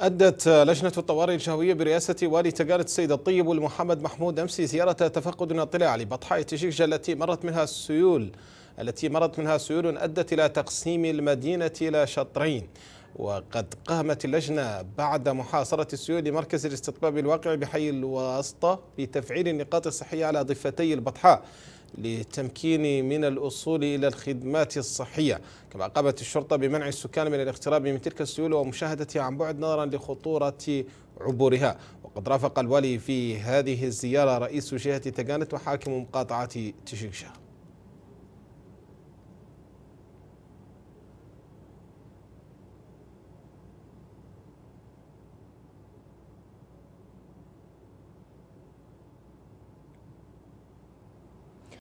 أدت لجنة الطوارئ الجوية برئاسة والي تقالة السيد الطيب والمحمد محمود أمس زيارة تفقد اطلاع لبطحاء تشيكجا التي مرت منها السيول التي مرت منها سيول أدت إلى تقسيم المدينة إلى شطرين وقد قامت اللجنة بعد محاصرة السيول لمركز الاستطباب الواقع بحي الواسطة بتفعيل النقاط الصحية على ضفتي البطحاء للتمكين من الأصول إلى الخدمات الصحية كما قامت الشرطة بمنع السكان من الاقتراب من تلك السيولة ومشاهدتها عن بعد نظرا لخطورة عبورها وقد رافق الوالي في هذه الزيارة رئيس جهة تقانت وحاكم مقاطعة تشيكشة